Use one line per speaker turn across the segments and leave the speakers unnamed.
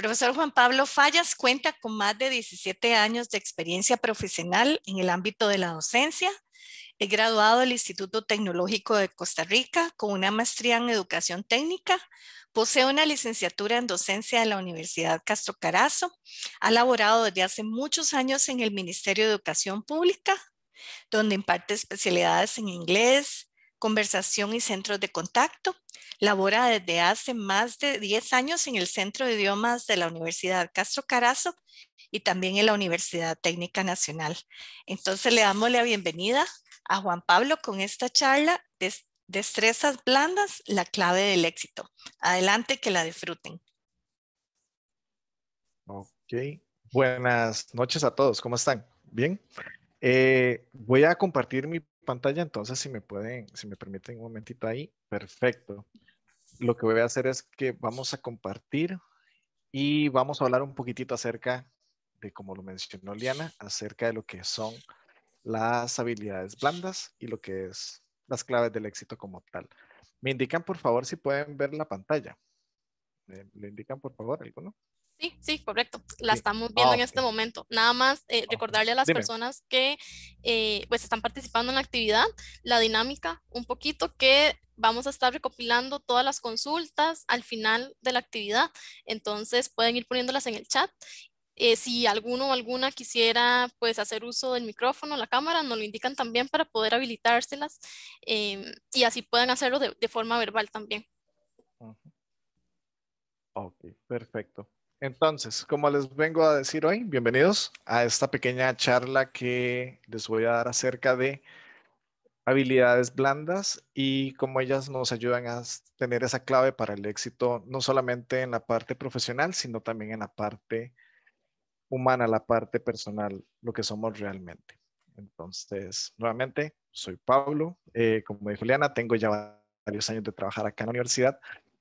profesor Juan Pablo Fallas cuenta con más de 17 años de experiencia profesional en el ámbito de la docencia. Es graduado del Instituto Tecnológico de Costa Rica con una maestría en educación técnica. Posee una licenciatura en docencia de la Universidad Castro Carazo. Ha laborado desde hace muchos años en el Ministerio de Educación Pública, donde imparte especialidades en inglés, conversación y centros de contacto. Labora desde hace más de 10 años en el Centro de Idiomas de la Universidad Castro Carazo y también en la Universidad Técnica Nacional. Entonces le damos la bienvenida a Juan Pablo con esta charla de Destrezas blandas, la clave del éxito. Adelante, que la disfruten.
Ok, buenas noches a todos, ¿cómo están? Bien, eh, voy a compartir mi pantalla, entonces si me pueden, si me permiten un momentito ahí, perfecto. Lo que voy a hacer es que vamos a compartir y vamos a hablar un poquitito acerca de, como lo mencionó Liana, acerca de lo que son las habilidades blandas y lo que es las claves del éxito como tal. Me indican, por favor, si pueden ver la pantalla. Eh, ¿Le indican, por favor, alguno?
Sí, sí, correcto. La estamos viendo en este momento. Nada más eh, recordarle a las personas que eh, pues están participando en la actividad, la dinámica, un poquito que vamos a estar recopilando todas las consultas al final de la actividad. Entonces pueden ir poniéndolas en el chat. Eh, si alguno o alguna quisiera pues hacer uso del micrófono, la cámara, nos lo indican también para poder habilitárselas em, y así pueden hacerlo de, forma verbal también.
Ok, perfecto. Entonces, como les vengo a decir hoy, bienvenidos a esta pequeña charla que les voy a dar acerca de habilidades blandas y cómo ellas nos ayudan a tener esa clave para el éxito, no solamente en la parte profesional, sino también en la parte humana, la parte personal, lo que somos realmente. Entonces, nuevamente, soy Pablo. Eh, como dijo Juliana, tengo ya varios años de trabajar acá en la universidad,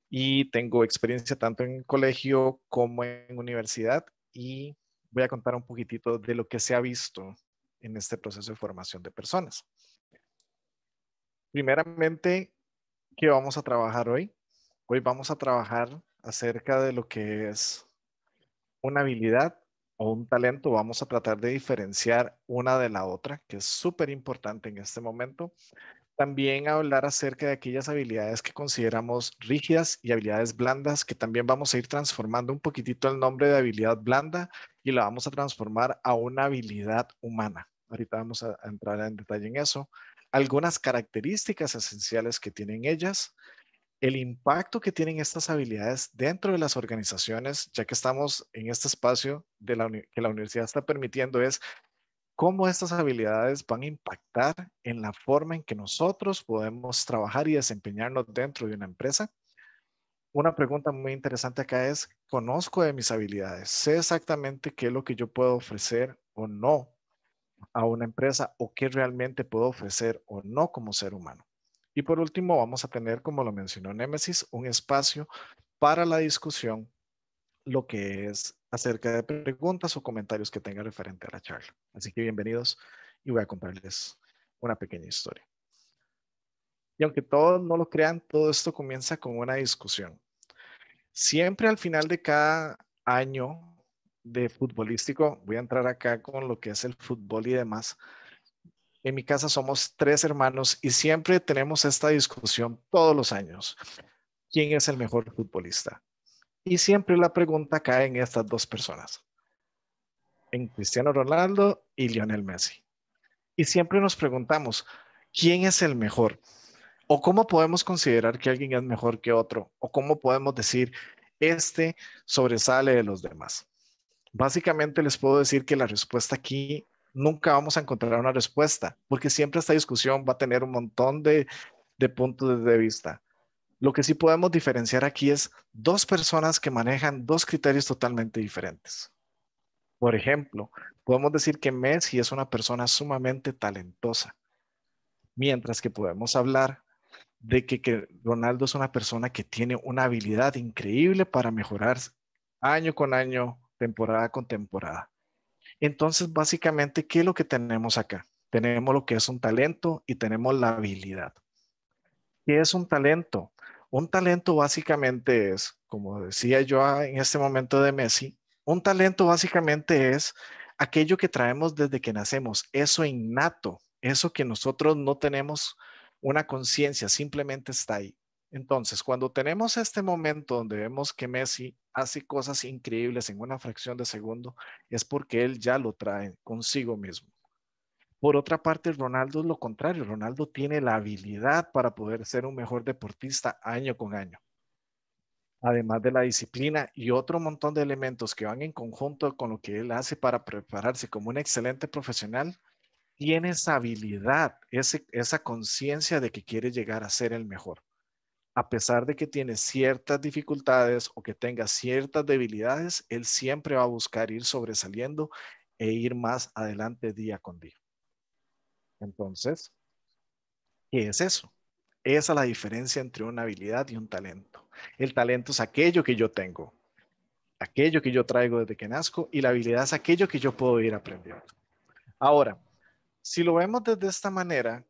y tengo experiencia tanto en colegio como en universidad y voy a contar un poquitito de lo que se ha visto en este proceso de formación de personas. Primeramente, ¿qué vamos a trabajar hoy? Hoy vamos a trabajar acerca de lo que es una habilidad o un talento. Vamos a tratar de diferenciar una de la otra, que es súper importante en este momento también hablar acerca de aquellas habilidades que consideramos rígidas y habilidades blandas, que también vamos a ir transformando un poquitito el nombre de habilidad blanda y la vamos a transformar a una habilidad humana. Ahorita vamos a, entrar en detalle en eso. Algunas características esenciales que tienen ellas, el impacto que tienen estas habilidades dentro de las organizaciones, ya que estamos en este espacio que la universidad está permitiendo, es cómo estas habilidades van a impactar en la forma en que nosotros podemos trabajar y desempeñarnos dentro de una empresa. Una pregunta muy interesante acá es, ¿conozco de mis habilidades? ¿Sé exactamente qué es lo que yo puedo ofrecer o no a una empresa o qué realmente puedo ofrecer o no como ser humano? Y por último, vamos a tener, como lo mencionó Nemesis, un espacio para la discusión, lo que es acerca de preguntas o comentarios que tenga referente a la charla. Así que bienvenidos y voy a contarles una pequeña historia. Y aunque todos no lo crean, todo esto comienza con una discusión. Siempre al final de cada año de futbolístico, voy a entrar acá con lo que es el fútbol y demás. En mi casa somos tres hermanos y siempre tenemos esta discusión todos los años. ¿Quién es el mejor futbolista? Y siempre la pregunta cae en estas dos personas, en Cristiano Ronaldo y Lionel Messi. Y siempre nos preguntamos, ¿quién es el mejor? ¿O cómo podemos considerar que alguien es mejor que otro? ¿O cómo podemos decir, este sobresale de los demás? Básicamente les puedo decir que la respuesta aquí nunca vamos a encontrar una respuesta, porque siempre esta discusión va a tener un montón de, de puntos de vista. Lo que sí podemos diferenciar aquí es dos personas que manejan dos criterios totalmente diferentes. Por ejemplo, podemos decir que Messi es una persona sumamente talentosa, mientras que podemos hablar de que, Ronaldo es una persona que tiene una habilidad increíble para mejorar año con año, temporada con temporada. Entonces, básicamente, ¿qué es lo que tenemos acá? Tenemos lo que es un talento y tenemos la habilidad. ¿Qué es un talento? Un talento básicamente es, como decía yo en este momento de Messi, un talento básicamente es aquello que traemos desde que nacemos, eso innato, eso que nosotros no tenemos una conciencia, simplemente está ahí. Entonces, cuando tenemos este momento donde vemos que Messi hace cosas increíbles en una fracción de segundo, es porque él ya lo trae consigo mismo. Por otra parte, Ronaldo es lo contrario. Ronaldo tiene la habilidad para poder ser un mejor deportista año con año. Además de la disciplina y otro montón de elementos que van en conjunto con lo que él hace para prepararse como un excelente profesional, tiene esa habilidad, esa conciencia de que quiere llegar a ser el mejor. A pesar de que tiene ciertas dificultades o que tenga ciertas debilidades, él siempre va a buscar ir sobresaliendo e ir más adelante día con día. Entonces, ¿qué es eso? Esa es la diferencia entre una habilidad y un talento. El talento es aquello que yo tengo, aquello que yo traigo desde que nazco y la habilidad es aquello que yo puedo ir aprendiendo. Ahora, si lo vemos desde esta manera,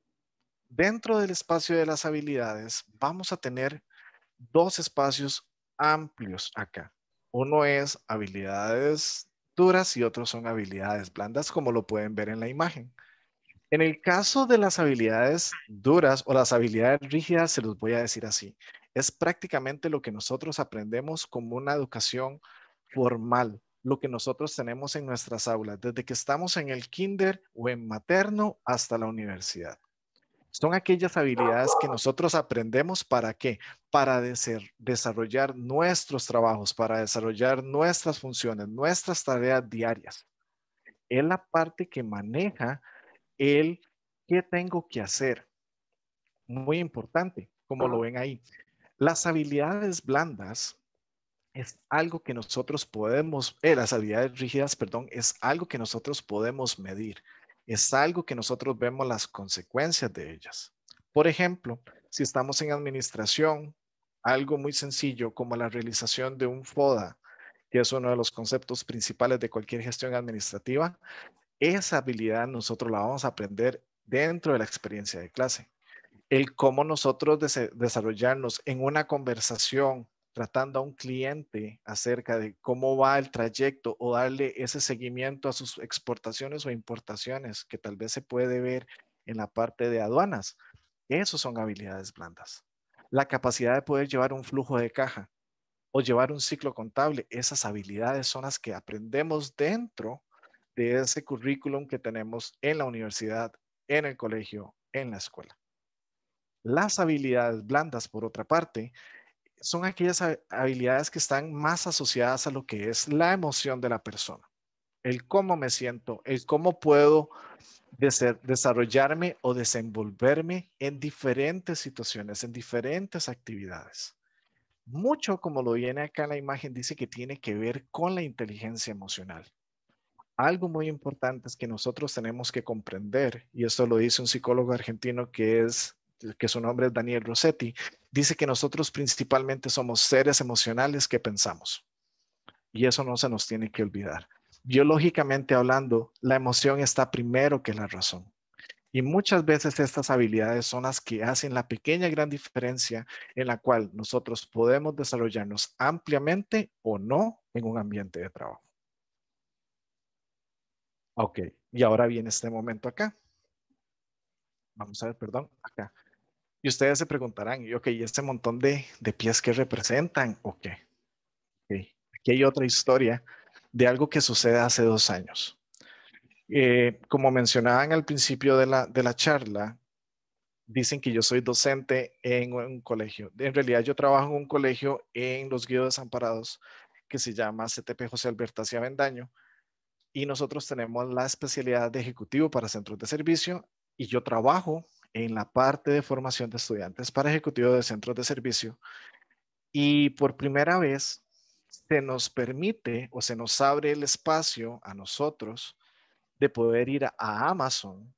dentro del espacio de las habilidades vamos a tener dos espacios amplios acá. Uno es habilidades duras y otros son habilidades blandas, como lo pueden ver en la imagen. En el caso de las habilidades duras o las habilidades rígidas, se los voy a decir así, es prácticamente lo que nosotros aprendemos como una educación formal, lo que nosotros tenemos en nuestras aulas, desde que estamos en el kinder o en materno hasta la universidad. Son aquellas habilidades que nosotros aprendemos para qué? Para desarrollar nuestros trabajos, para desarrollar nuestras funciones, nuestras tareas diarias. Es la parte que maneja el qué tengo que hacer. Muy importante, como lo ven ahí. Las habilidades blandas es algo que nosotros podemos, eh, las habilidades rígidas, perdón, es algo que nosotros podemos medir, es algo que nosotros vemos las consecuencias de ellas. Por ejemplo, si estamos en administración, algo muy sencillo como la realización de un FODA, que es uno de los conceptos principales de cualquier gestión administrativa, esa habilidad nosotros la vamos a aprender dentro de la experiencia de clase. El cómo nosotros desarrollarnos en una conversación tratando a un cliente acerca de cómo va el trayecto o darle ese seguimiento a sus exportaciones o importaciones que tal vez se puede ver en la parte de aduanas. Esas son habilidades blandas. La capacidad de poder llevar un flujo de caja o llevar un ciclo contable, esas habilidades son las que aprendemos dentro de ese currículum que tenemos en la universidad, en el colegio, en la escuela. Las habilidades blandas, por otra parte, son aquellas habilidades que están más asociadas a lo que es la emoción de la persona, el cómo me siento, el cómo puedo desarrollarme o desenvolverme en diferentes situaciones, en diferentes actividades. Mucho, como lo viene acá en la imagen, dice que tiene que ver con la inteligencia emocional algo muy importante es que nosotros tenemos que comprender, y esto lo dice un psicólogo argentino que es que su nombre es Daniel Rossetti, dice que nosotros principalmente somos seres emocionales que pensamos. Y eso no se nos tiene que olvidar. Biológicamente hablando, la emoción está primero que la razón. Y muchas veces estas habilidades son las que hacen la pequeña gran diferencia en la cual nosotros podemos desarrollarnos ampliamente o no en un ambiente de trabajo. Ok, y ahora viene este momento acá. Vamos a ver, perdón, acá. Y ustedes se preguntarán, ok, ¿y este montón de, de pies que representan? Okay. ok, aquí hay otra historia de algo que sucede hace dos años. Eh, como mencionaban al principio de la, de la charla, dicen que yo soy docente en un colegio. En realidad yo trabajo en un colegio en los guidos desamparados que se llama CTP José Hacia Bendaño y nosotros tenemos la especialidad de ejecutivo para centros de servicio y yo trabajo en la parte de formación de estudiantes para ejecutivo de centros de servicio y por primera vez se nos permite o se nos abre el espacio a nosotros de poder ir a Amazon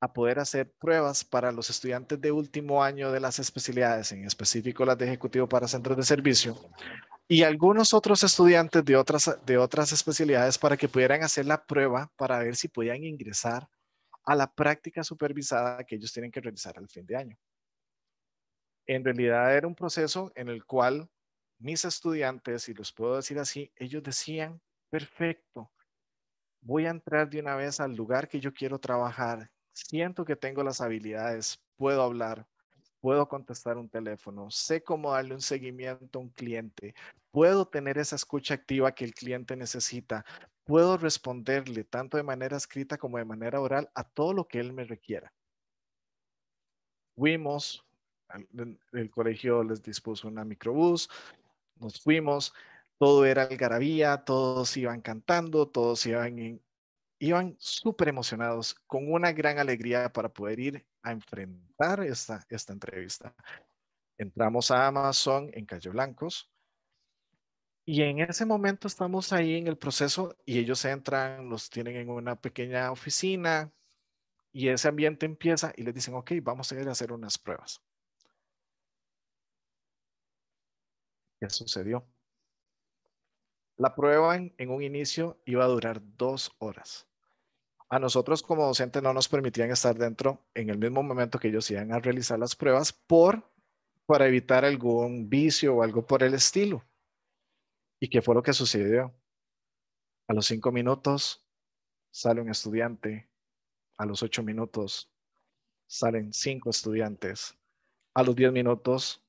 a poder hacer pruebas para los estudiantes de último año de las especialidades, en específico las de ejecutivo para centros de servicio, y algunos otros estudiantes de otras, de otras especialidades para que pudieran hacer la prueba para ver si podían ingresar a la práctica supervisada que ellos tienen que realizar al fin de año. En realidad era un proceso en el cual mis estudiantes, y los puedo decir así, ellos decían, perfecto, voy a entrar de una vez al lugar que yo quiero trabajar, siento que tengo las habilidades, puedo hablar, puedo contestar un teléfono, sé cómo darle un seguimiento a un cliente, puedo tener esa escucha activa que el cliente necesita, puedo responderle tanto de manera escrita como de manera oral a todo lo que él me requiera. Fuimos, el, colegio les dispuso una microbús, nos fuimos, todo era algarabía, todos iban cantando, todos iban en, iban súper emocionados, con una gran alegría para poder ir a enfrentar esta, esta entrevista. Entramos a Amazon en Calle Blancos y en ese momento estamos ahí en el proceso y ellos entran, los tienen en una pequeña oficina y ese ambiente empieza y les dicen, ok, vamos a ir a hacer unas pruebas. ¿Qué sucedió? La prueba en, en, un inicio iba a durar dos horas a nosotros como docentes no nos permitían estar dentro en el mismo momento que ellos iban a realizar las pruebas por, para evitar algún vicio o algo por el estilo. ¿Y qué fue lo que sucedió? A los cinco minutos sale un estudiante, a los ocho minutos salen cinco estudiantes, a los diez minutos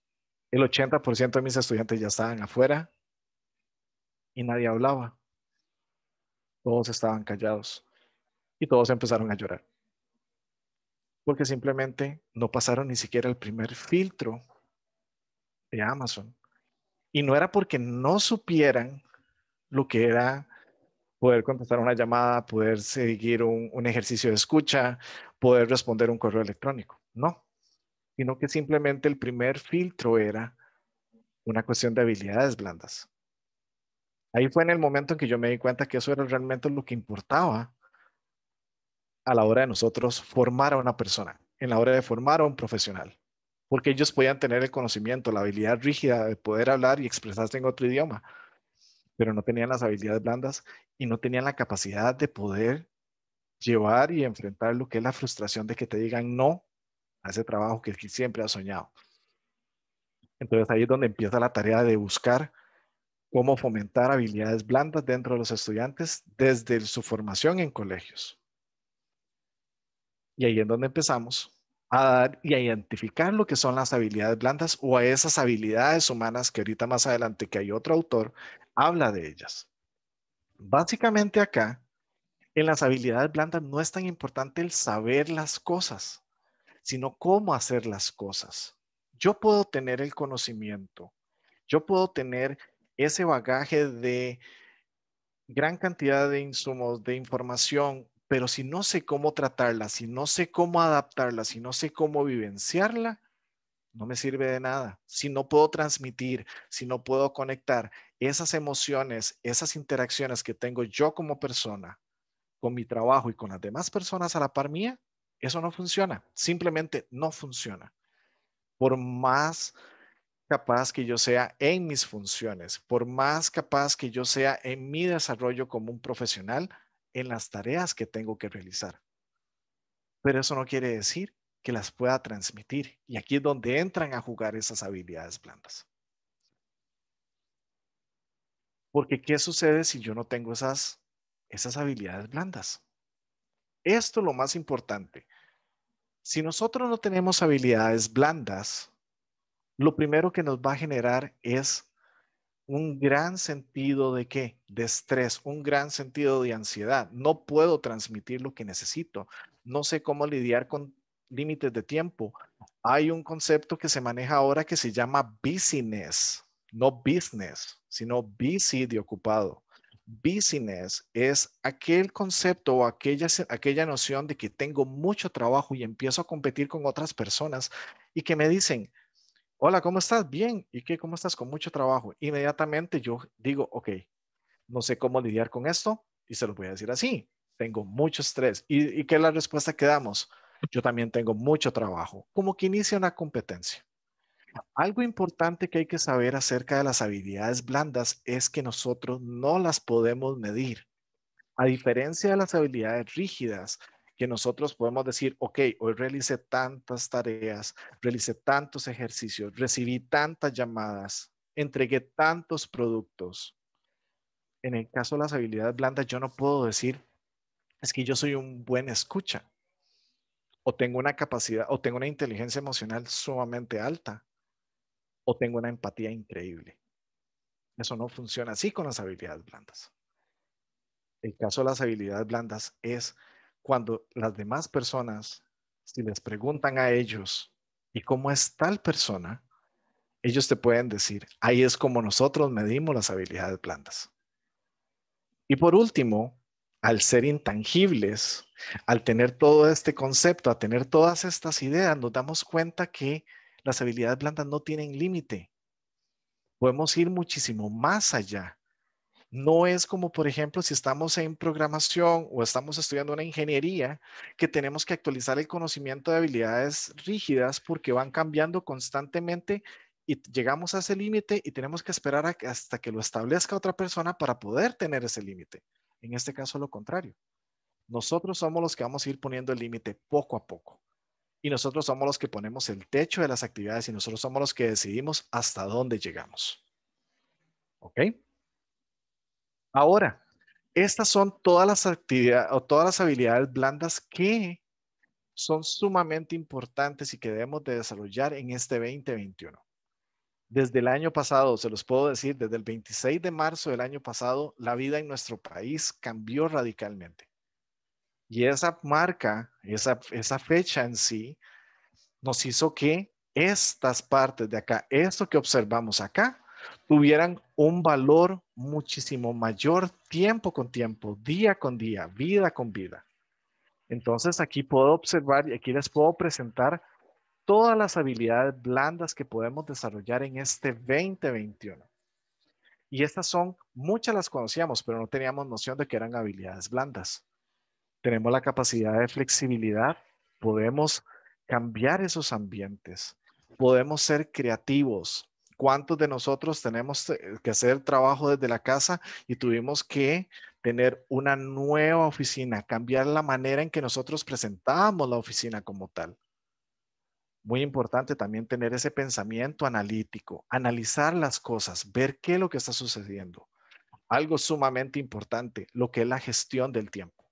el 80% de mis estudiantes ya estaban afuera y nadie hablaba. Todos estaban callados y todos empezaron a llorar. Porque simplemente no pasaron ni siquiera el primer filtro de Amazon. Y no era porque no supieran lo que era poder contestar una llamada, poder seguir un, ejercicio de escucha, poder responder un correo electrónico. No, sino que simplemente el primer filtro era una cuestión de habilidades blandas. Ahí fue en el momento en que yo me di cuenta que eso era realmente lo que importaba a la hora de nosotros formar a una persona, en la hora de formar a un profesional, porque ellos podían tener el conocimiento, la habilidad rígida de poder hablar y expresarse en otro idioma, pero no tenían las habilidades blandas y no tenían la capacidad de poder llevar y enfrentar lo que es la frustración de que te digan no a ese trabajo que siempre has soñado. Entonces ahí es donde empieza la tarea de buscar cómo fomentar habilidades blandas dentro de los estudiantes desde su formación en colegios. Y ahí es donde empezamos a dar y a identificar lo que son las habilidades blandas o a esas habilidades humanas que ahorita más adelante que hay otro autor, habla de ellas. Básicamente acá, en las habilidades blandas no es tan importante el saber las cosas, sino cómo hacer las cosas. Yo puedo tener el conocimiento, yo puedo tener ese bagaje de gran cantidad de insumos, de información, pero si no sé cómo tratarla, si no sé cómo adaptarla, si no sé cómo vivenciarla, no me sirve de nada. Si no puedo transmitir, si no puedo conectar esas emociones, esas interacciones que tengo yo como persona con mi trabajo y con las demás personas a la par mía, eso no funciona. Simplemente no funciona. Por más capaz que yo sea en mis funciones, por más capaz que yo sea en mi desarrollo como un profesional, en las tareas que tengo que realizar. Pero eso no quiere decir que las pueda transmitir. Y aquí es donde entran a jugar esas habilidades blandas. Porque ¿qué sucede si yo no tengo esas, esas habilidades blandas? Esto es lo más importante. Si nosotros no tenemos habilidades blandas, lo primero que nos va a generar es un gran sentido de qué? De estrés, un gran sentido de ansiedad. No puedo transmitir lo que necesito. No sé cómo lidiar con límites de tiempo. Hay un concepto que se maneja ahora que se llama business, no business, sino busy de ocupado. Business es aquel concepto o aquella, aquella noción de que tengo mucho trabajo y empiezo a competir con otras personas y que me dicen, hola, ¿cómo estás? Bien. ¿Y qué? ¿Cómo estás? Con mucho trabajo. Inmediatamente yo digo, ok, no sé cómo lidiar con esto y se lo voy a decir así. Tengo mucho estrés. ¿Y, y qué es la respuesta que damos? Yo también tengo mucho trabajo. Como que inicia una competencia. Algo importante que hay que saber acerca de las habilidades blandas es que nosotros no las podemos medir. A diferencia de las habilidades rígidas, que nosotros podemos decir, ok, hoy realicé tantas tareas, realicé tantos ejercicios, recibí tantas llamadas, entregué tantos productos. En el caso de las habilidades blandas, yo no puedo decir, es que yo soy un buen escucha o tengo una capacidad o tengo una inteligencia emocional sumamente alta o tengo una empatía increíble. Eso no funciona así con las habilidades blandas. El caso de las habilidades blandas es cuando las demás personas, si les preguntan a ellos, ¿y cómo es tal persona? Ellos te pueden decir, ahí es como nosotros medimos las habilidades de plantas. Y por último, al ser intangibles, al tener todo este concepto, a tener todas estas ideas, nos damos cuenta que las habilidades blandas no tienen límite. Podemos ir muchísimo más allá no es como, por ejemplo, si estamos en programación o estamos estudiando una ingeniería, que tenemos que actualizar el conocimiento de habilidades rígidas porque van cambiando constantemente y llegamos a ese límite y tenemos que esperar hasta que lo establezca otra persona para poder tener ese límite. En este caso, lo contrario. Nosotros somos los que vamos a ir poniendo el límite poco a poco. Y nosotros somos los que ponemos el techo de las actividades y nosotros somos los que decidimos hasta dónde llegamos. ¿Ok? Ahora, estas son todas las actividades o todas las habilidades blandas que son sumamente importantes y que debemos de desarrollar en este 2021. Desde el año pasado, se los puedo decir, desde el 26 de marzo del año pasado, la vida en nuestro país cambió radicalmente. Y esa marca, esa, esa fecha en sí, nos hizo que estas partes de acá, esto que observamos acá, tuvieran un valor muchísimo mayor tiempo con tiempo, día con día, vida con vida. Entonces aquí puedo observar y aquí les puedo presentar todas las habilidades blandas que podemos desarrollar en este 2021. Y estas son, muchas las conocíamos, pero no teníamos noción de que eran habilidades blandas. Tenemos la capacidad de flexibilidad, podemos cambiar esos ambientes, podemos ser creativos, cuántos de nosotros tenemos eh, que hacer trabajo desde la casa y tuvimos que tener una nueva oficina, cambiar la manera en que nosotros presentábamos la oficina como tal. Muy importante también tener ese pensamiento analítico, analizar las cosas, ver qué es lo que está sucediendo. Algo sumamente importante, lo que es la gestión del tiempo.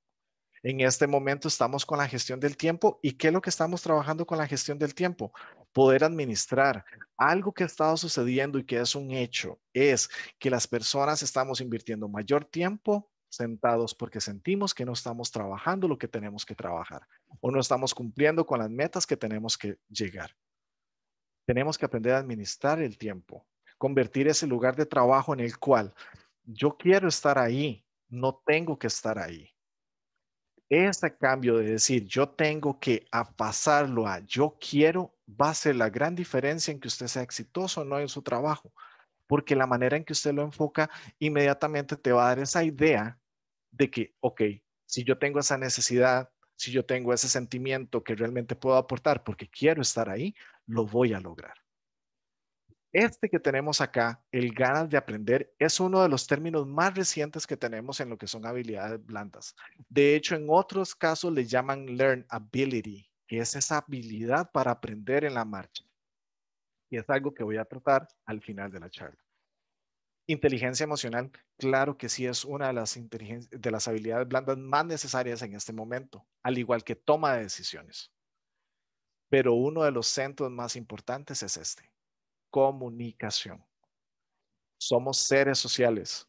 En este momento estamos con la gestión del tiempo y qué es lo que estamos trabajando con la gestión del tiempo poder administrar. Algo que ha estado sucediendo y que es un hecho es que las personas estamos invirtiendo mayor tiempo sentados porque sentimos que no estamos trabajando lo que tenemos que trabajar o no estamos cumpliendo con las metas que tenemos que llegar. Tenemos que aprender a administrar el tiempo, convertir ese lugar de trabajo en el cual yo quiero estar ahí, no tengo que estar ahí. Este cambio de decir yo tengo que a pasarlo a yo quiero va a ser la gran diferencia en que usted sea exitoso o no en su trabajo, porque la manera en que usted lo enfoca inmediatamente te va a dar esa idea de que, ok, si yo tengo esa necesidad, si yo tengo ese sentimiento que realmente puedo aportar porque quiero estar ahí, lo voy a lograr. Este que tenemos acá, el ganas de aprender, es uno de los términos más recientes que tenemos en lo que son habilidades blandas. De hecho, en otros casos le llaman learn ability, que es esa habilidad para aprender en la marcha. Y es algo que voy a tratar al final de la charla. Inteligencia emocional, claro que sí es una de las, de las habilidades blandas más necesarias en este momento, al igual que toma de decisiones. Pero uno de los centros más importantes es este, comunicación. Somos seres sociales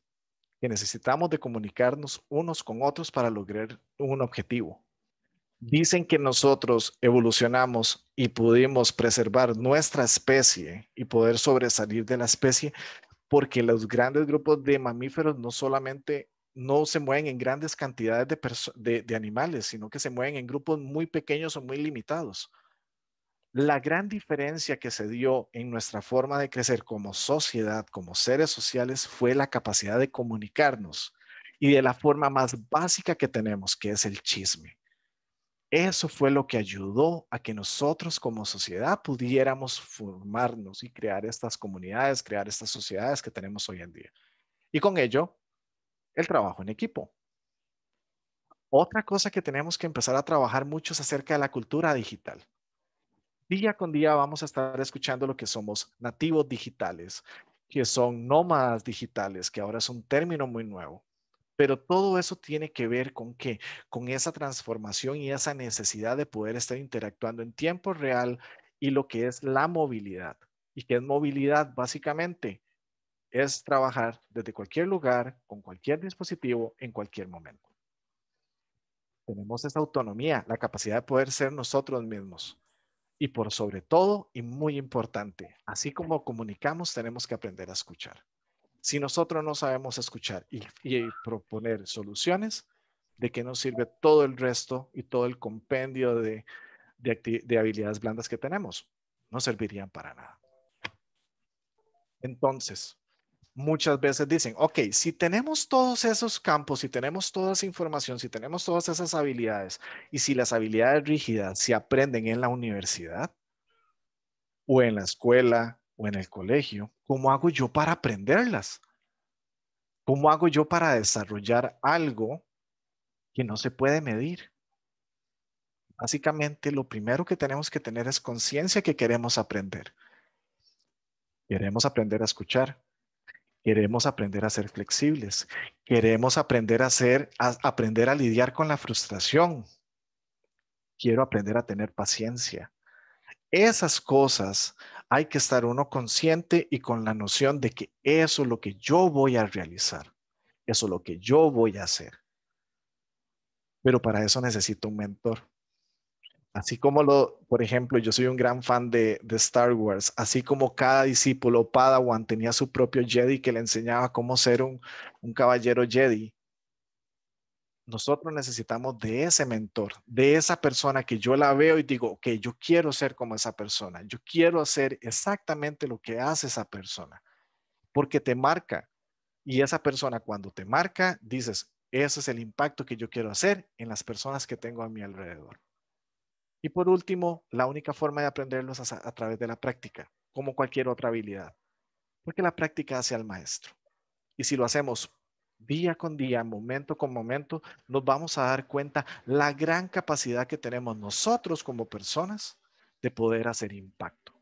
que necesitamos de comunicarnos unos con otros para lograr un objetivo. Dicen que nosotros evolucionamos y pudimos preservar nuestra especie y poder sobresalir de la especie porque los grandes grupos de mamíferos no solamente no se mueven en grandes cantidades de, animales, sino que se mueven en grupos muy pequeños o muy limitados. La gran diferencia que se dio en nuestra forma de crecer como sociedad, como seres sociales, fue la capacidad de comunicarnos y de la forma más básica que tenemos, que es el chisme. Eso fue lo que ayudó a que nosotros como sociedad pudiéramos formarnos y crear estas comunidades, crear estas sociedades que tenemos hoy en día. Y con ello, el trabajo en equipo. Otra cosa que tenemos que empezar a trabajar mucho es acerca de la cultura digital. Día con día vamos a estar escuchando lo que somos nativos digitales, que son nómadas digitales, que ahora es un término muy nuevo. Pero todo eso tiene que ver con qué? Con esa transformación y esa necesidad de poder estar interactuando en tiempo real y lo que es la movilidad. ¿Y qué es movilidad? Básicamente es trabajar desde cualquier lugar, con cualquier dispositivo, en cualquier momento. Tenemos esa autonomía, la capacidad de poder ser nosotros mismos. Y por sobre todo, y muy importante, así como comunicamos, tenemos que aprender a escuchar. Si nosotros no sabemos escuchar y, proponer soluciones, ¿de qué nos sirve todo el resto y todo el compendio de habilidades blandas que tenemos? No servirían para nada. Entonces, muchas veces dicen, ok, si tenemos todos esos campos, si tenemos toda esa información, si tenemos todas esas habilidades y si las habilidades rígidas se aprenden en la universidad o en la escuela o en el colegio, ¿cómo hago yo para aprenderlas? ¿Cómo hago yo para desarrollar algo que no se puede medir? Básicamente, lo primero que tenemos que tener es conciencia que queremos aprender. Queremos aprender a escuchar, Queremos aprender a ser flexibles. Queremos aprender a, aprender a lidiar con la frustración. Quiero aprender a tener paciencia. Esas cosas hay que estar uno consciente y con la noción de que eso es lo que yo voy a realizar. Eso es lo que yo voy a hacer. Pero para eso necesito un mentor. Así como lo, por ejemplo, yo soy un gran fan de, Star Wars, así como cada discípulo Padawan tenía su propio Jedi que le enseñaba cómo ser un, un caballero Jedi, nosotros necesitamos de ese mentor, de esa persona que yo la veo y digo, ok, yo quiero ser como esa persona, yo quiero hacer exactamente lo que hace esa persona, porque te marca. Y esa persona cuando te marca, dices, ese es el impacto que yo quiero hacer en las personas que tengo a mi alrededor. Y por último, la única forma de aprenderlo es a, través de la práctica, como cualquier otra habilidad, porque la práctica hace al maestro. Y si lo hacemos día con día, momento con momento, nos vamos a dar cuenta la gran capacidad que tenemos nosotros como personas de poder hacer impacto.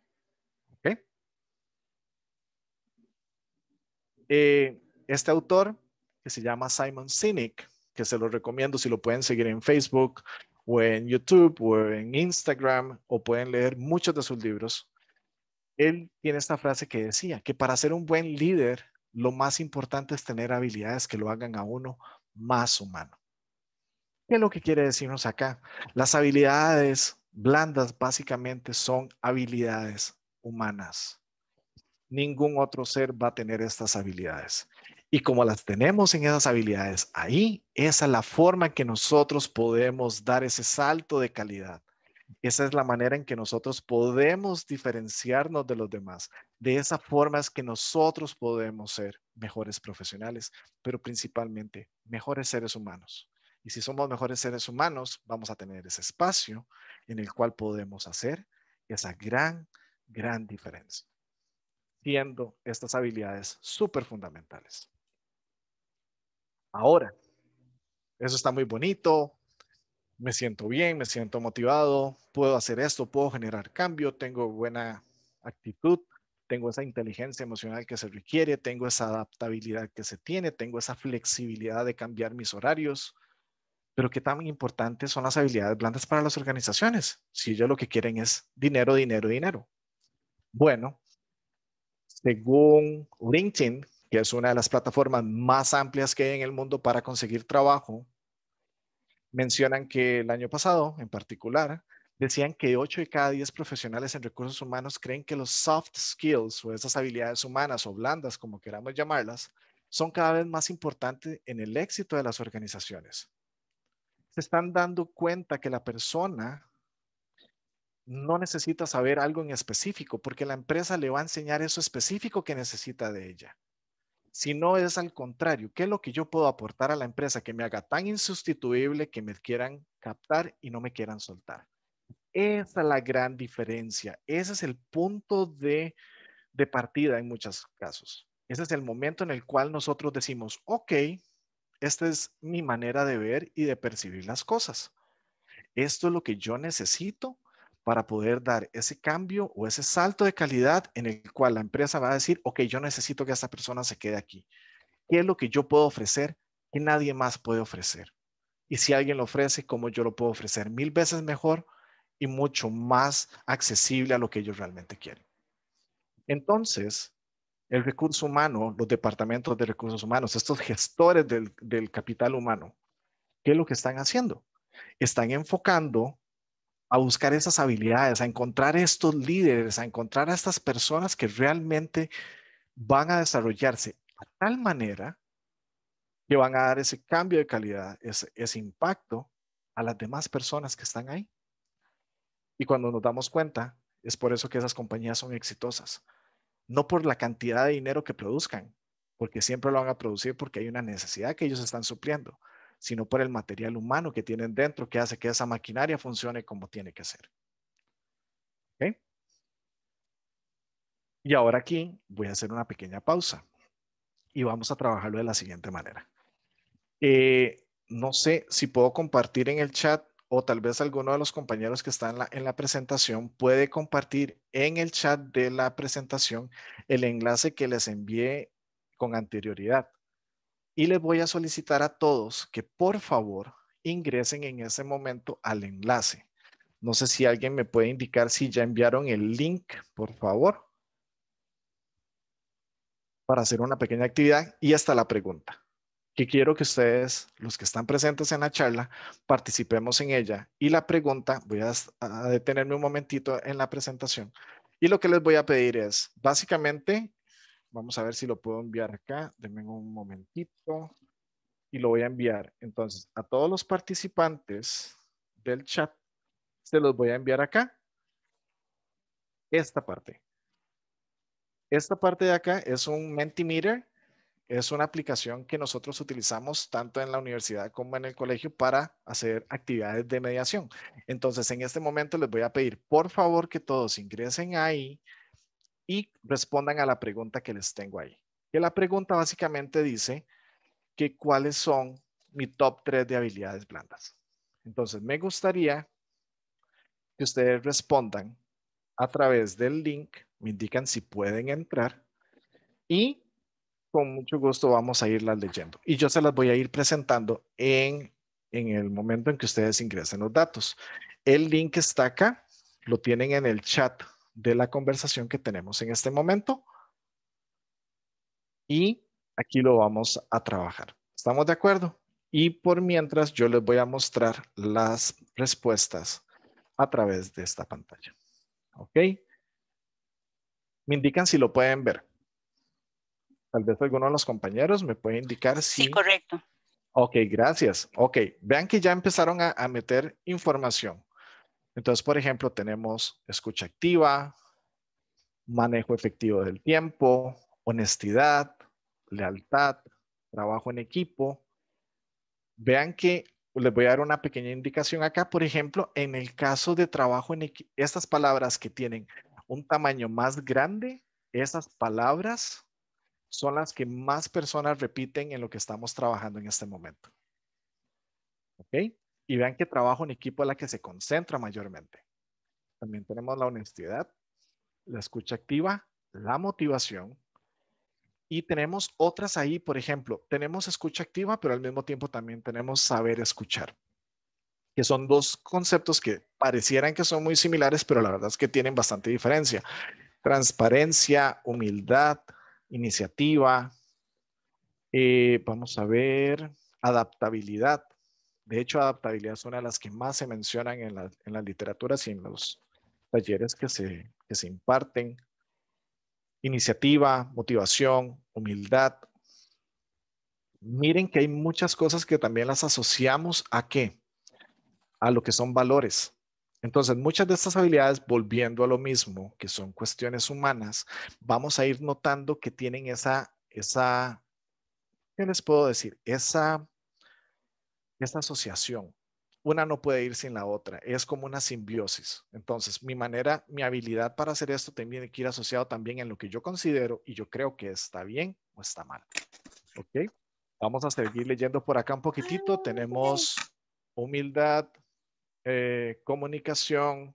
Eh, este autor, que se llama Simon Sinek, que se lo recomiendo si lo pueden seguir en Facebook, o en YouTube o en Instagram o pueden leer muchos de sus libros, él tiene esta frase que decía, que para ser un buen líder, lo más importante es tener habilidades que lo hagan a uno más humano. ¿Qué es lo que quiere decirnos acá? Las habilidades blandas básicamente son habilidades humanas. Ningún otro ser va a tener estas habilidades. Y como las tenemos en esas habilidades ahí, esa es la forma en que nosotros podemos dar ese salto de calidad. Esa es la manera en que nosotros podemos diferenciarnos de los demás. De esa forma es que nosotros podemos ser mejores profesionales, pero principalmente mejores seres humanos. Y si somos mejores seres humanos, vamos a tener ese espacio en el cual podemos hacer esa gran, gran diferencia, siendo estas habilidades súper fundamentales ahora. Eso está muy bonito, me siento bien, me siento motivado, puedo hacer esto, puedo generar cambio, tengo buena actitud, tengo esa inteligencia emocional que se requiere, tengo esa adaptabilidad que se tiene, tengo esa flexibilidad de cambiar mis horarios. Pero qué tan importantes son las habilidades blandas para las organizaciones, si yo lo que quieren es dinero, dinero, dinero. Bueno, según LinkedIn, es una de las plataformas más amplias que hay en el mundo para conseguir trabajo, mencionan que el año pasado, en particular, decían que 8 de cada 10 profesionales en recursos humanos creen que los soft skills o esas habilidades humanas o blandas, como queramos llamarlas, son cada vez más importantes en el éxito de las organizaciones. Se están dando cuenta que la persona no necesita saber algo en específico porque la empresa le va a enseñar eso específico que necesita de ella. Si no es al contrario, ¿qué es lo que yo puedo aportar a la empresa que me haga tan insustituible que me quieran captar y no me quieran soltar? Esa es la gran diferencia, ese es el punto de, de partida en muchos casos. Ese es el momento en el cual nosotros decimos, ok, esta es mi manera de ver y de percibir las cosas. Esto es lo que yo necesito para poder dar ese cambio o ese salto de calidad en el cual la empresa va a decir, ok, yo necesito que esta persona se quede aquí. ¿Qué es lo que yo puedo ofrecer que nadie más puede ofrecer? Y si alguien lo ofrece, ¿cómo yo lo puedo ofrecer? Mil veces mejor y mucho más accesible a lo que ellos realmente quieren. Entonces, el recurso humano, los departamentos de recursos humanos, estos gestores del, del, capital humano, ¿qué es lo que están haciendo? Están enfocando a buscar esas habilidades, a encontrar estos líderes, a encontrar a estas personas que realmente van a desarrollarse de tal manera que van a dar ese cambio de calidad, ese, ese impacto a las demás personas que están ahí. Y cuando nos damos cuenta, es por eso que esas compañías son exitosas. No por la cantidad de dinero que produzcan, porque siempre lo van a producir porque hay una necesidad que ellos están supliendo, sino por el material humano que tienen dentro que hace que esa maquinaria funcione como tiene que ser. Y ahora aquí voy a hacer una pequeña pausa y vamos a trabajarlo de la siguiente manera. Eh, no sé si puedo compartir en el chat o tal vez alguno de los compañeros que están en la, presentación puede compartir en el chat de la presentación el enlace que les envié con anterioridad y les voy a solicitar a todos que por favor ingresen en ese momento al enlace. No sé si alguien me puede indicar si ya enviaron el link, por favor, para hacer una pequeña actividad y hasta la pregunta, que quiero que ustedes, los que están presentes en la charla, participemos en ella. Y la pregunta, voy a, a detenerme un momentito en la presentación, y lo que les voy a pedir es, básicamente, Vamos a ver si lo puedo enviar acá. Denme un momentito y lo voy a enviar. Entonces, a todos los participantes del chat, se los voy a enviar acá. Esta parte. Esta parte de acá es un Mentimeter. Es una aplicación que nosotros utilizamos tanto en la universidad como en el colegio para hacer actividades de mediación. Entonces, en este momento les voy a pedir, por favor, que todos ingresen ahí y respondan a la pregunta que les tengo ahí. Que la pregunta básicamente dice que cuáles son mi top 3 de habilidades blandas. Entonces, me gustaría que ustedes respondan a través del link, me indican si pueden entrar y con mucho gusto vamos a irlas leyendo. Y yo se las voy a ir presentando en, en el momento en que ustedes ingresen los datos. El link está acá, lo tienen en el chat de la conversación que tenemos en este momento. Y aquí lo vamos a trabajar. ¿Estamos de acuerdo? Y por mientras yo les voy a mostrar las respuestas a través de esta pantalla. ¿Ok? Me indican si lo pueden ver. Tal vez alguno de los compañeros me puede indicar si... Sí, correcto. Ok, gracias. Ok, vean que ya empezaron a, a meter información. Entonces, por ejemplo, tenemos escucha activa, manejo efectivo del tiempo, honestidad, lealtad, trabajo en equipo. Vean que les voy a dar una pequeña indicación acá. Por ejemplo, en el caso de trabajo en equipo, estas palabras que tienen un tamaño más grande, esas palabras son las que más personas repiten en lo que estamos trabajando en este momento. ¿Ok? y vean que trabajo en equipo es la que se concentra mayormente. También tenemos la honestidad, la escucha activa, la motivación y tenemos otras ahí, por ejemplo, tenemos escucha activa, pero al mismo tiempo también tenemos saber escuchar, que son dos conceptos que parecieran que son muy similares, pero la verdad es que tienen bastante diferencia. Transparencia, humildad, iniciativa, eh, vamos a ver, adaptabilidad de hecho, adaptabilidad es una de las que más se mencionan en, la, en las literaturas y en los talleres que se, se imparten. Iniciativa, motivación, humildad. Miren que hay muchas cosas que también las asociamos a qué? A lo que son valores. Entonces, muchas de estas habilidades, volviendo a lo mismo, que son cuestiones humanas, vamos a ir notando que tienen esa, esa, ¿qué les puedo decir? Esa esta asociación. Una no puede ir sin la otra, es como una simbiosis. Entonces, mi manera, mi habilidad para hacer esto tiene que ir asociado también en lo que yo considero y yo creo que está bien o está mal. ¿Ok? Vamos a seguir leyendo por acá un poquitito. Ah, tenemos humildad, eh, comunicación.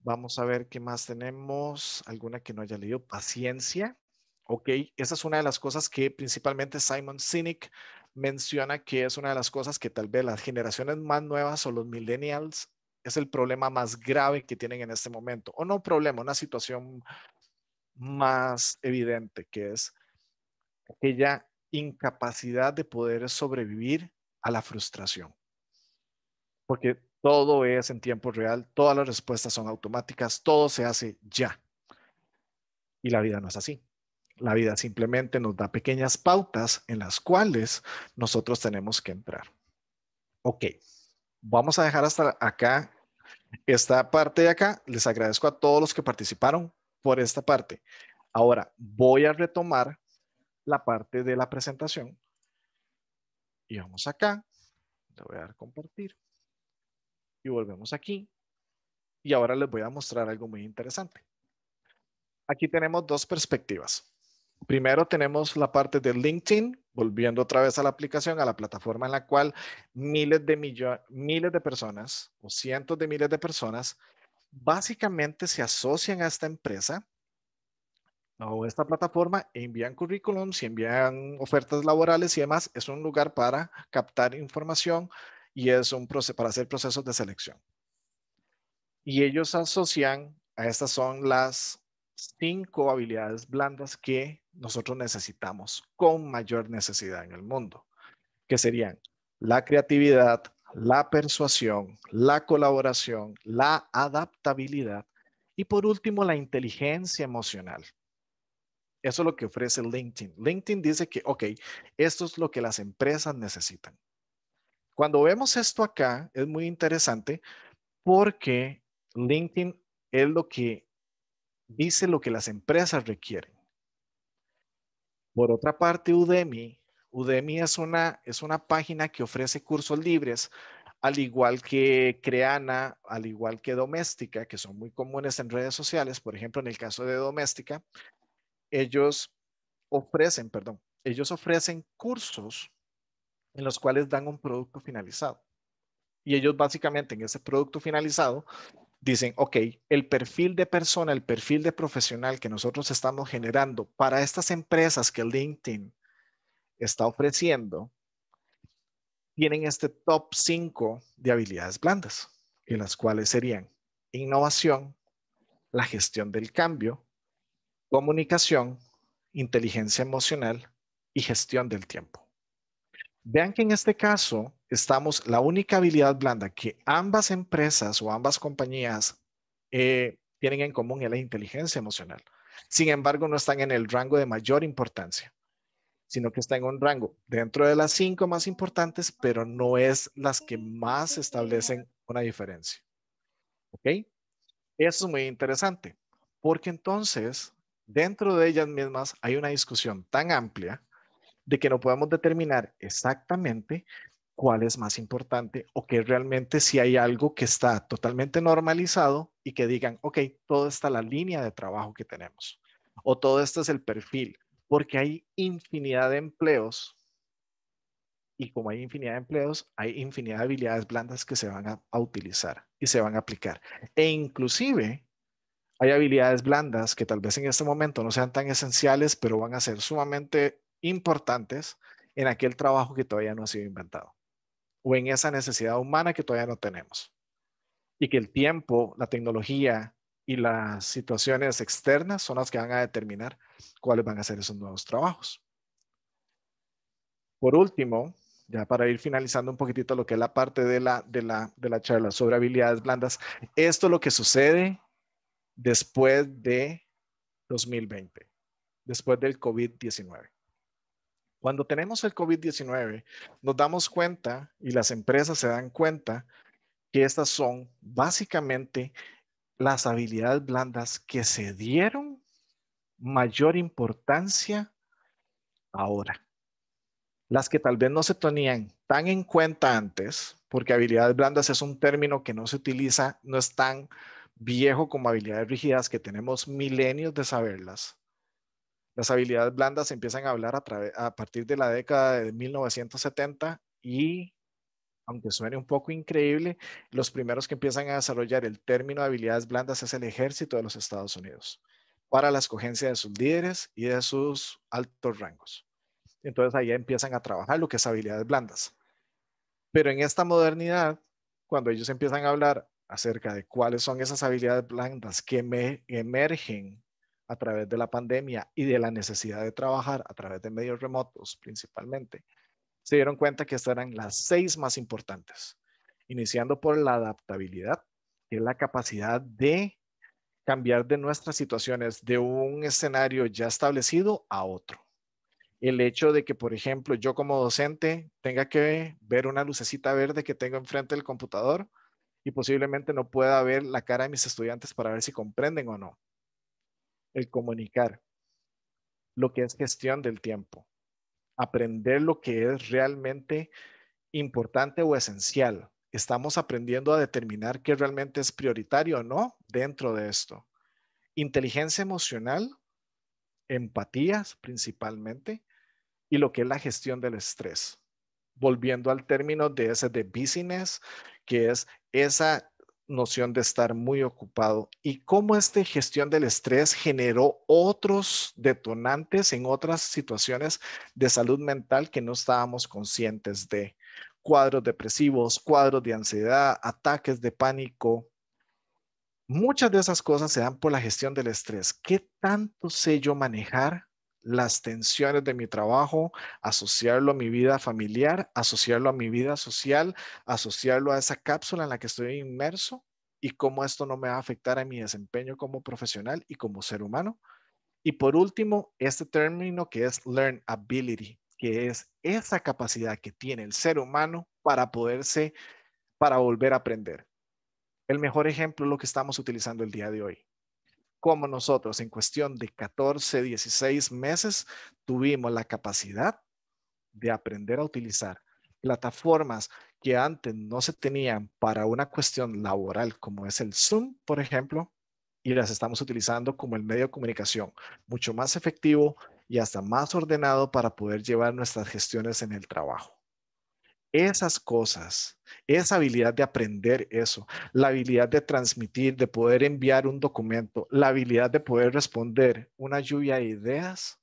Vamos a ver qué más tenemos. Alguna que no haya leído. Paciencia. ¿ok? Esa es una de las cosas que principalmente Simon Sinek menciona que es una de las cosas que tal vez las generaciones más nuevas o los millennials es el problema más grave que tienen en este momento, o no problema, una situación más evidente, que es aquella incapacidad de poder sobrevivir a la frustración. Porque todo es en tiempo real, todas las respuestas son automáticas, todo se hace ya. Y la vida no es así. La vida simplemente nos da pequeñas pautas en las cuales nosotros tenemos que entrar. Ok, vamos a dejar hasta acá esta parte de acá. Les agradezco a todos los que participaron por esta parte. Ahora voy a retomar la parte de la presentación. Y vamos acá. Le voy a dar compartir. Y volvemos aquí. Y ahora les voy a mostrar algo muy interesante. Aquí tenemos dos perspectivas primero tenemos la parte de LinkedIn, volviendo otra vez a la aplicación, a la plataforma en la cual miles de, miles de personas o cientos de miles de personas básicamente se asocian a esta empresa o esta plataforma e envían currículums y envían ofertas laborales y demás. Es un lugar para captar información y es un proceso para hacer procesos de selección. Y ellos asocian, a estas son las cinco habilidades blandas que nosotros necesitamos con mayor necesidad en el mundo, que serían la creatividad, la persuasión, la colaboración, la adaptabilidad y por último la inteligencia emocional. Eso es lo que ofrece LinkedIn. LinkedIn dice que, ok, esto es lo que las empresas necesitan. Cuando vemos esto acá, es muy interesante porque LinkedIn es lo que dice lo que las empresas requieren. Por otra parte, Udemy, Udemy es una, es una página que ofrece cursos libres, al igual que Creana, al igual que Doméstica, que son muy comunes en redes sociales. Por ejemplo, en el caso de Doméstica, ellos ofrecen, perdón, ellos ofrecen cursos en los cuales dan un producto finalizado. Y ellos básicamente en ese producto finalizado dicen, ok, el perfil de persona, el perfil de profesional que nosotros estamos generando para estas empresas que LinkedIn está ofreciendo, tienen este top 5 de habilidades blandas, y las cuales serían innovación, la gestión del cambio, comunicación, inteligencia emocional y gestión del tiempo. Vean que en este caso, estamos, la única habilidad blanda que ambas empresas o ambas compañías eh, tienen en común es la inteligencia emocional. Sin embargo, no están en el rango de mayor importancia, sino que están en un rango dentro de las cinco más importantes, pero no es las que más establecen una diferencia. ¿Ok? Eso es muy interesante, porque entonces dentro de ellas mismas hay una discusión tan amplia de que no podemos determinar exactamente cuál es más importante o que realmente si hay algo que está totalmente normalizado y que digan, ok, toda está la línea de trabajo que tenemos o todo esto es el perfil, porque hay infinidad de empleos y como hay infinidad de empleos, hay infinidad de habilidades blandas que se van a utilizar y se van a aplicar. E inclusive hay habilidades blandas que tal vez en este momento no sean tan esenciales, pero van a ser sumamente importantes en aquel trabajo que todavía no ha sido inventado o en esa necesidad humana que todavía no tenemos. Y que el tiempo, la tecnología y las situaciones externas son las que van a determinar cuáles van a ser esos nuevos trabajos. Por último, ya para ir finalizando un poquitito lo que es la parte de la, de la, de la charla sobre habilidades blandas, esto es lo que sucede después de 2020, después del COVID-19. Cuando tenemos el COVID-19, nos damos cuenta y las empresas se dan cuenta que estas son básicamente las habilidades blandas que se dieron mayor importancia ahora. Las que tal vez no se tenían tan en cuenta antes, porque habilidades blandas es un término que no se utiliza, no es tan viejo como habilidades rígidas, que tenemos milenios de saberlas. Las habilidades blandas empiezan a hablar a, partir de la década de 1970 y aunque suene un poco increíble, los primeros que empiezan a desarrollar el término habilidades blandas es el ejército de los Estados Unidos, para la escogencia de sus líderes y de sus altos rangos. Entonces ahí empiezan a trabajar lo que es habilidades blandas. Pero en esta modernidad, cuando ellos empiezan a hablar acerca de cuáles son esas habilidades blandas que me emergen a través de la pandemia y de la necesidad de trabajar a través de medios remotos principalmente, se dieron cuenta que estas eran las seis más importantes, iniciando por la adaptabilidad, que es la capacidad de cambiar de nuestras situaciones de un escenario ya establecido a otro. El hecho de que, por ejemplo, yo como docente tenga que ver una lucecita verde que tengo enfrente del computador y posiblemente no pueda ver la cara de mis estudiantes para ver si comprenden o no el comunicar, lo que es gestión del tiempo, aprender lo que es realmente importante o esencial. Estamos aprendiendo a determinar qué realmente es prioritario o no dentro de esto. Inteligencia emocional, empatías principalmente, y lo que es la gestión del estrés. Volviendo al término de ese de business, que es esa noción de estar muy ocupado y cómo esta gestión del estrés generó otros detonantes en otras situaciones de salud mental que no estábamos conscientes de. Cuadros depresivos, cuadros de ansiedad, ataques de pánico. Muchas de esas cosas se dan por la gestión del estrés. ¿Qué tanto sé yo manejar las tensiones de mi trabajo, asociarlo a mi vida familiar, asociarlo a mi vida social, asociarlo a esa cápsula en la que estoy inmerso y cómo esto no me va a afectar a mi desempeño como profesional y como ser humano. Y por último, este término que es learn ability que es esa capacidad que tiene el ser humano para poderse, para volver a aprender. El mejor ejemplo es lo que estamos utilizando el día de hoy. Como nosotros en cuestión de 14, 16 meses tuvimos la capacidad de aprender a utilizar plataformas que antes no se tenían para una cuestión laboral como es el Zoom, por ejemplo, y las estamos utilizando como el medio de comunicación mucho más efectivo y hasta más ordenado para poder llevar nuestras gestiones en el trabajo esas cosas, esa habilidad de aprender eso, la habilidad de transmitir, de poder enviar un documento, la habilidad de poder responder una lluvia de ideas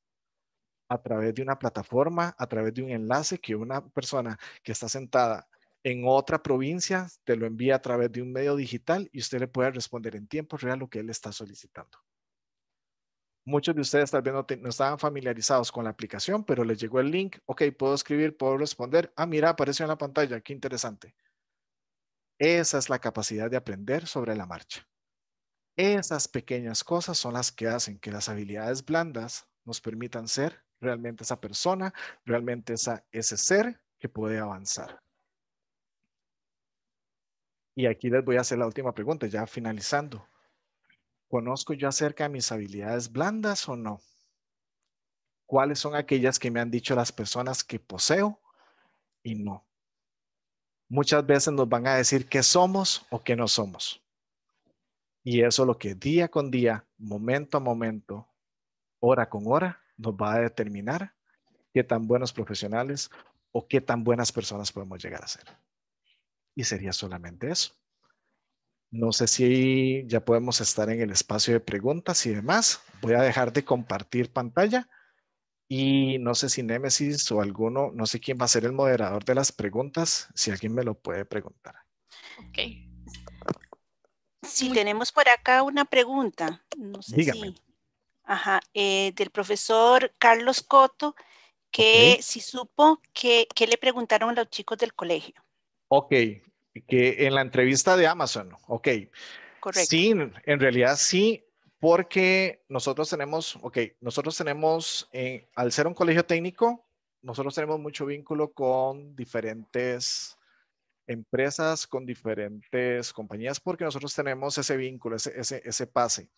a través de una plataforma, a través de un enlace que una persona que está sentada en otra provincia te lo envía a través de un medio digital y usted le puede responder en tiempo real lo que él está solicitando. Muchos de ustedes tal vez no, estaban familiarizados con la aplicación, pero les llegó el link. Ok, puedo escribir, puedo responder. Ah, mira, apareció en la pantalla, qué interesante. Esa es la capacidad de aprender sobre la marcha. Esas pequeñas cosas son las que hacen que las habilidades blandas nos permitan ser realmente esa persona, realmente esa, ese ser que puede avanzar. Y aquí les voy a hacer la última pregunta, ya finalizando. ¿Conozco yo acerca de mis habilidades blandas o no? ¿Cuáles son aquellas que me han dicho las personas que poseo y no? Muchas veces nos van a decir que somos o que no somos. Y eso es lo que día con día, momento a momento, hora con hora, nos va a determinar qué tan buenos profesionales o qué tan buenas personas podemos llegar a ser. Y sería solamente eso. No sé si ya podemos estar en el espacio de preguntas y demás. Voy a dejar de compartir pantalla y no sé si Nemesis o alguno, no sé quién va a ser el moderador de las preguntas, si alguien me lo puede preguntar.
Ok. Si tenemos por acá una pregunta. No sé Dígame. Si, ajá, eh, del profesor Carlos Coto, que si supo que, le preguntaron
los chicos del colegio. Ok, que en la entrevista de Amazon, ok. Correcto. Sí, en realidad sí, porque nosotros tenemos, ok, nosotros tenemos, eh, al ser un colegio técnico, nosotros tenemos mucho vínculo con diferentes empresas, con diferentes compañías, porque nosotros tenemos ese vínculo, ese, ese, ese pase.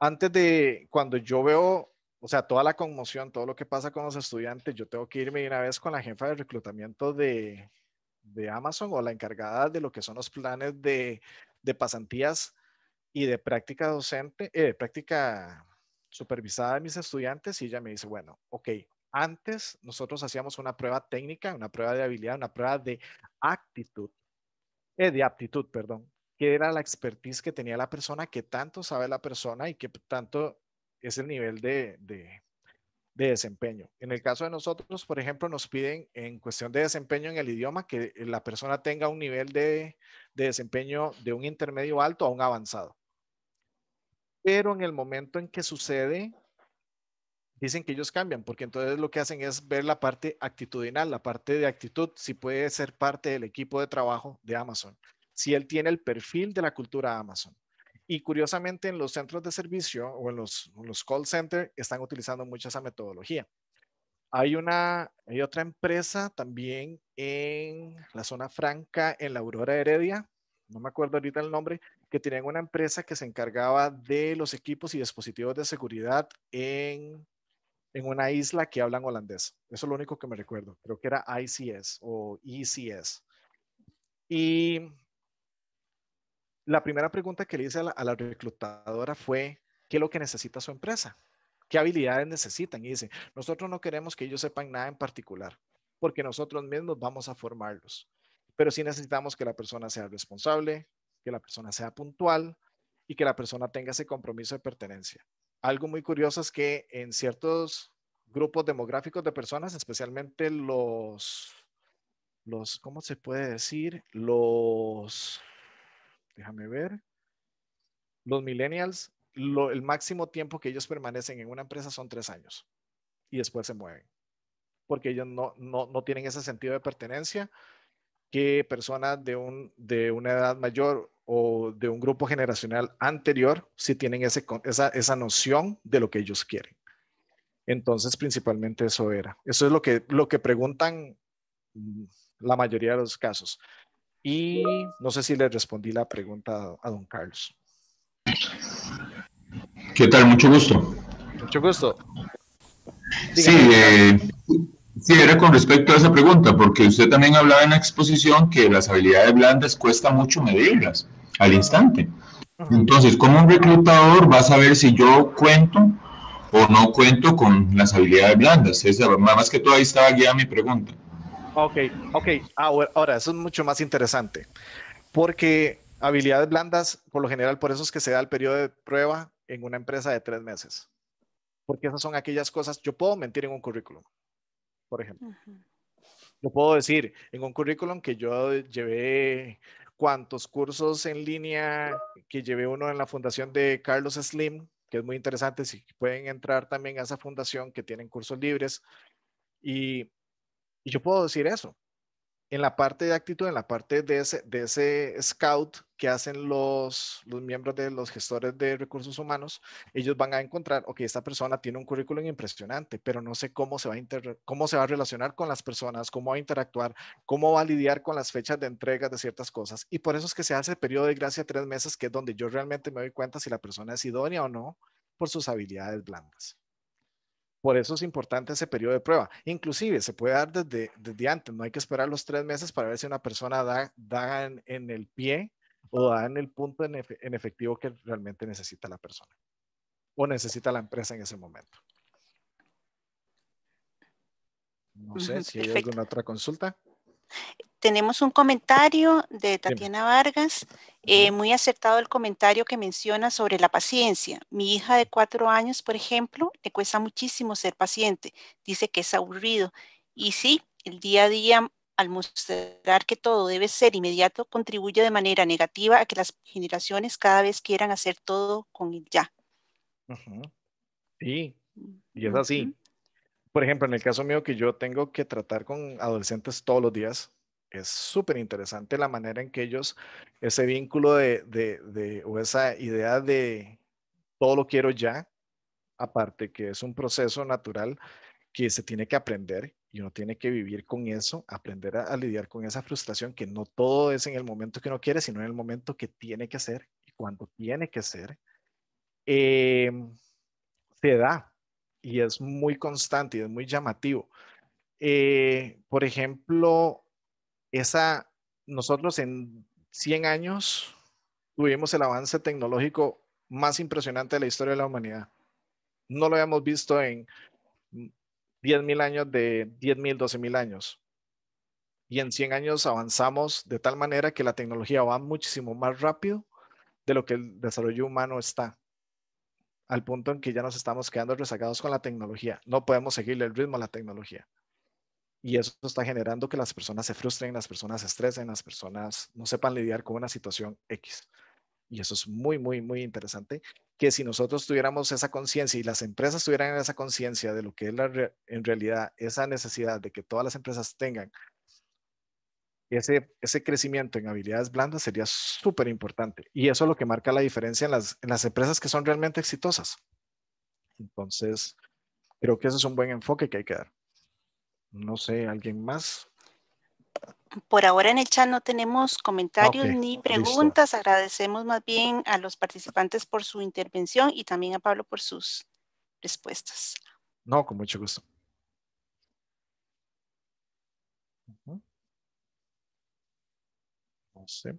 Antes de cuando yo veo, o sea, toda la conmoción, todo lo que pasa con los estudiantes, yo tengo que irme de una vez con la jefa de reclutamiento de, de Amazon o la encargada de lo que son los planes de, pasantías y de práctica docente, eh, práctica supervisada de mis estudiantes y ella me dice, bueno, ok, antes nosotros hacíamos una prueba técnica, una prueba de habilidad, una prueba de actitud, eh, de aptitud, perdón, que era la expertise que tenía la persona, que tanto sabe la persona y que tanto es el nivel de, de desempeño. En el caso de nosotros, por ejemplo, nos piden en cuestión de desempeño en el idioma que la persona tenga un nivel de, de desempeño de un intermedio alto a un avanzado. Pero en el momento en que sucede, dicen que ellos cambian, porque entonces lo que hacen es ver la parte actitudinal, la parte de actitud, si puede ser parte del equipo de trabajo de Amazon, si él tiene el perfil de la cultura Amazon. Y curiosamente en los centros de servicio o en los, call centers están utilizando mucho esa metodología. Hay, una, hay otra empresa también en la zona franca, en la Aurora Heredia, no me acuerdo ahorita el nombre, que tenían una empresa que se encargaba de los equipos y dispositivos de seguridad en, en una isla que hablan holandés. Eso es lo único que me recuerdo. Creo que era ICS o ECS. Y la primera pregunta que le hice a la, reclutadora fue, ¿qué es lo que necesita su empresa? ¿Qué habilidades necesitan? Y dice, nosotros no queremos que ellos sepan nada en particular, porque nosotros mismos vamos a formarlos. Pero sí necesitamos que la persona sea responsable, que la persona sea puntual y que la persona tenga ese compromiso de pertenencia. Algo muy curioso es que en ciertos grupos demográficos de personas, especialmente los, los, ¿cómo se puede decir? Los déjame ver. Los millennials, el máximo tiempo que ellos permanecen en una empresa son tres años y después se mueven, porque ellos no, no, no tienen ese sentido de pertenencia que personas de, un, de una edad mayor o de un grupo generacional anterior si tienen ese, esa, esa noción de lo que ellos quieren. Entonces, principalmente eso era. Eso es lo que, lo que preguntan la mayoría de los casos. Y no sé si le respondí la pregunta a don Carlos. ¿Qué tal? Mucho gusto. Mucho gusto.
sí, eh, sí, era con respecto a esa pregunta, porque usted también
hablaba en la exposición que las habilidades blandas cuesta mucho medirlas al instante. Entonces, ¿cómo un reclutador va a saber si yo cuento o no cuento con las habilidades blandas? Esa, más que todavía estaba guiada mi pregunta. Ok, ok. Ah, ahora, eso es mucho más interesante, porque habilidades blandas, por lo general, por eso es que se da el periodo de prueba en una empresa de tres meses, porque esas son aquellas cosas, yo puedo mentir en un currículum, por ejemplo. Yo puedo decir en un currículum que yo llevé cuantos cursos en línea, que llevé uno en la fundación de Carlos Slim, que es muy interesante, si pueden entrar también a esa fundación que tienen cursos libres. Y y yo puedo decir eso. En la parte de actitud, en la parte de ese, scout que hacen los, miembros de los gestores de recursos humanos, ellos van a encontrar, ok, esta persona tiene un currículum impresionante, pero no sé cómo se, va a cómo se va a relacionar con las personas, cómo va a interactuar, cómo va a lidiar con las fechas de entrega de ciertas cosas. Y por eso es que se hace el periodo de gracia tres meses, que es donde yo realmente me doy cuenta si la persona es idónea o no por sus habilidades blandas. Por eso es importante ese periodo de prueba. Inclusive se puede dar desde, antes, no hay que esperar los tres meses para ver si una persona da, da en, el pie o da en el punto en, efectivo que realmente necesita la persona o necesita la empresa en ese momento. No sé si hay alguna otra consulta.
Tenemos un comentario de Tatiana Vargas eh, muy acertado el comentario que menciona sobre la paciencia. Mi hija de cuatro años, por ejemplo, le cuesta muchísimo ser paciente. Dice que es aburrido. Y sí, el día a día, al
mostrar
que todo debe ser inmediato, contribuye de manera negativa a que las generaciones cada vez quieran hacer todo con el ya.
Sí, y es así. Por ejemplo, en el caso mío que yo tengo que tratar con adolescentes todos los días, es súper interesante la manera en que ellos, ese vínculo de, de, o esa idea de todo lo quiero ya, aparte que es un proceso natural que se tiene que aprender y uno tiene que vivir con eso, aprender a, lidiar con esa frustración que no todo es en el momento que uno quiere, sino en el momento que tiene que ser y cuando tiene que ser. Em, se da y es muy constante y es muy llamativo. Eh, por ejemplo, esa, nosotros en 100 años tuvimos el avance tecnológico más impresionante de la historia de la humanidad. No lo habíamos visto en 10.000 años de 10.000, 12.000 años. Y en 100 años avanzamos de tal manera que la tecnología va muchísimo más rápido de lo que el desarrollo humano está, al punto en que ya nos estamos quedando rezagados con la tecnología. No podemos seguirle el ritmo a la tecnología. Y eso está generando que las personas se frustren, las personas se estresen, las personas no sepan lidiar con una situación X. Y eso es muy, muy, muy interesante, que si nosotros tuviéramos esa conciencia y las empresas tuvieran esa conciencia de lo que es la, en realidad esa necesidad de que todas las empresas tengan ese, ese crecimiento en habilidades blandas sería súper importante. Y eso es lo que marca la diferencia en las, en las empresas que son realmente exitosas. Entonces, creo que ese es un buen enfoque que hay que dar. No sé, ¿alguien más?
Por ahora en el chat no tenemos comentarios ni preguntas. Agradecemos más bien a los participantes por su intervención y también a Pablo por sus respuestas.
No, con mucho gusto. No sé.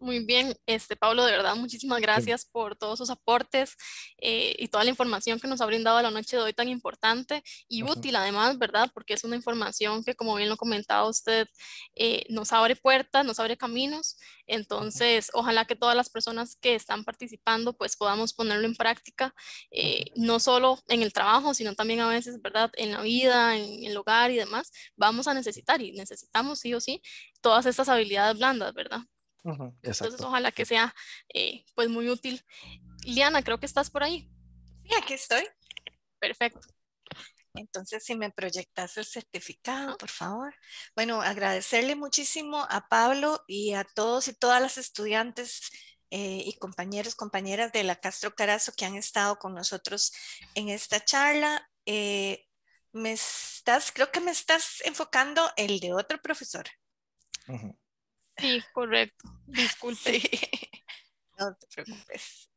Muy bien, este Pablo, de verdad, muchísimas gracias por todos sus aportes eh, y toda la información que nos ha brindado la noche de hoy tan importante y útil además, ¿verdad? Porque es una información que, como bien lo comentaba usted, eh, nos abre puertas, nos abre caminos. Entonces, ojalá que todas las personas que están participando, pues podamos ponerlo en práctica, eh, no solo en el trabajo, sino también a veces, ¿verdad? En la vida, en el hogar y demás, vamos a necesitar y necesitamos sí o sí todas estas habilidades blandas, ¿verdad? Entonces, ojalá que sea eh, pues muy útil. Liana, creo que estás por ahí. Sí, aquí estoy. Perfecto.
Entonces, si me proyectas el certificado, por favor. Bueno, agradecerle muchísimo a Pablo y a todos y todas las estudiantes eh, y compañeros, compañeras de la Castro Carazo que han estado con nosotros en esta charla. Eh, me estás, creo que me estás enfocando el de otro profesor. Sí, correcto. Disculpe. No te preocupes.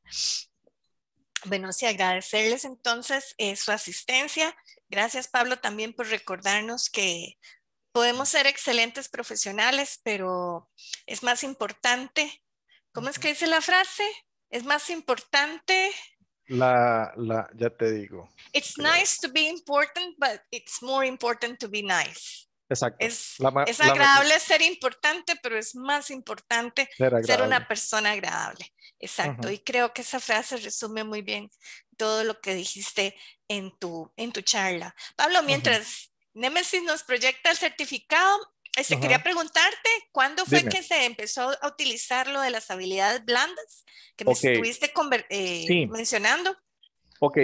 Bueno, sí, agradecerles entonces eh, su asistencia. Gracias, Pablo, también por recordarnos que podemos ser excelentes profesionales, pero es más importante. ¿Cómo es que dice la frase? Es más importante.
La, la, ya te digo.
It's nice to be important, but it's more important to be nice.
Exacto. Es, es agradable
ser importante, pero es más importante ser, una persona agradable. Exacto. Y creo que esa frase resume muy bien todo lo que dijiste en tu, en tu charla. Pablo, mientras Nemesis nos proyecta el certificado, se este, quería preguntarte, ¿cuándo fue que se empezó a utilizar lo de las habilidades blandas que me estuviste eh, mencionando?
Ok,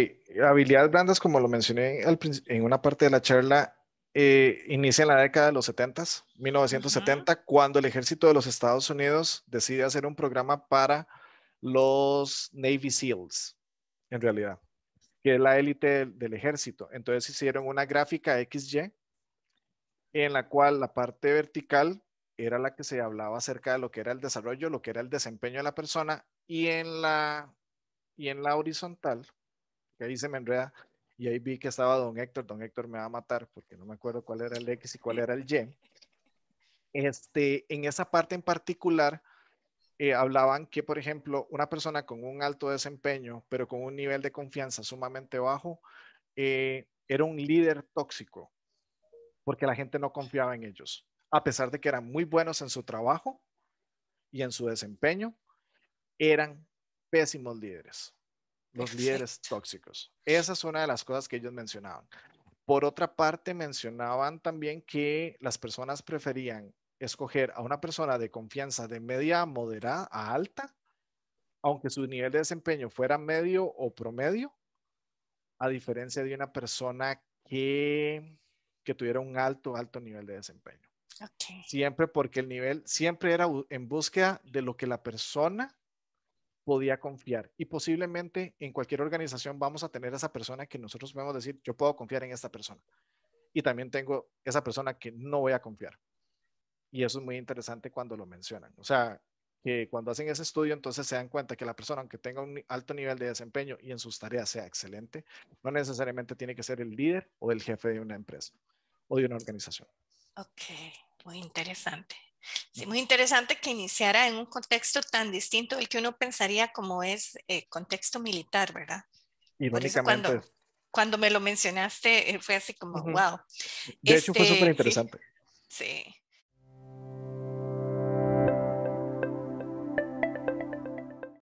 habilidades blandas, como lo mencioné en una parte de la charla, eh, inicia en la década de los 70, 1970, cuando el ejército de los Estados Unidos decide hacer un programa para los Navy SEALs, en realidad, que es la élite del, ejército. Entonces hicieron una gráfica XY en la cual la parte vertical era la que se hablaba acerca de lo que era el desarrollo, lo que era el desempeño de la persona y en la, y en la horizontal, que ahí se me enreda, y ahí vi que estaba don Héctor, don Héctor me va a matar porque no me acuerdo cuál era el X y cuál era el Y. Este, en esa parte en particular, eh, hablaban que, por ejemplo, una persona con un alto desempeño, pero con un nivel de confianza sumamente bajo, eh, era un líder tóxico, porque la gente no confiaba en ellos, a pesar de que eran muy buenos en su trabajo y en su desempeño, eran pésimos líderes
los líderes
tóxicos. Esa es una de las cosas que ellos mencionaban. Por otra parte, mencionaban también que las personas preferían escoger a una persona de confianza de media a moderada a alta, aunque su nivel de desempeño fuera medio o promedio, a diferencia de una persona que, tuviera un alto, alto nivel de desempeño. Siempre porque el nivel, siempre era en búsqueda de lo que la persona podía confiar. Y posiblemente en cualquier organización vamos a tener esa persona que nosotros podemos decir, yo puedo confiar en esta persona. Y también tengo esa persona que no voy a confiar. Y eso es muy interesante cuando lo mencionan. O sea, que cuando hacen ese estudio, entonces se dan cuenta que la persona, aunque tenga un alto nivel de desempeño y en sus tareas sea excelente, no necesariamente tiene que ser el líder o el jefe de una empresa o de una organización. Ok, muy
interesante. Sí, muy interesante que iniciara en un contexto tan distinto del que uno pensaría como es eh, contexto militar, ¿verdad?
Irónicamente. Cuando,
cuando, me lo mencionaste eh, fue así como, wow.
De hecho fue súper interesante. sí.